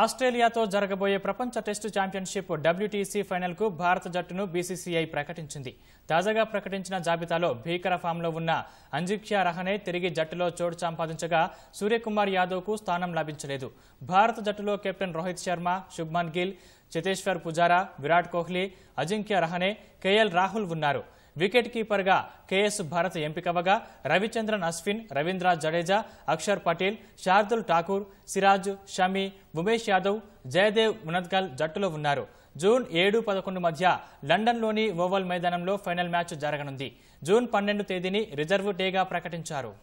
ఆస్ట్రేలియాతో జరగబోయే ప్రపంచ test championship WTC ఫైనల్కు భారత జట్టును బీసీసీఐ ప్రకటించింది తాజాగా ప్రకటించిన జాబితాలో భీకర ఫామ్లో ఉన్న అంజిక్యా రహనే తిరిగి జట్టులో చోటు సంపాదించగా సూర్యకుమార్ యాదవ్కు స్థానం లభించలేదు భారత జట్టులో కెప్టెన్ రోహిత్ శర్మ శుభ్మన్ గిల్ చితేశ్వర్ పుజారా విరాట్ కోహ్లీ అజింక్య రహనే కేఎల్ రాహుల్ ఉన్నారు వికెట్ కీపర్గా కేఎస్ భరత్ ఎంపికవగా రవిచంద్రన్ అశ్విన్ రవీంద్ర జడేజా అక్షర్ పటేల్ శార్దుల్ ఠాకూర్ సిరాజ్ షమీ ఉమేష్ యాదవ్ జయదేవ్ మునద్గల్ జట్టులో ఉన్నారు జూన్ ఏడు పదకొండు మధ్య లండన్లోని ఓవల్ మైదానంలో ఫైనల్ మ్యాచ్ జరగనుంది జూన్ పన్నెండు తేదీని రిజర్వ్ డేగా ప్రకటించారు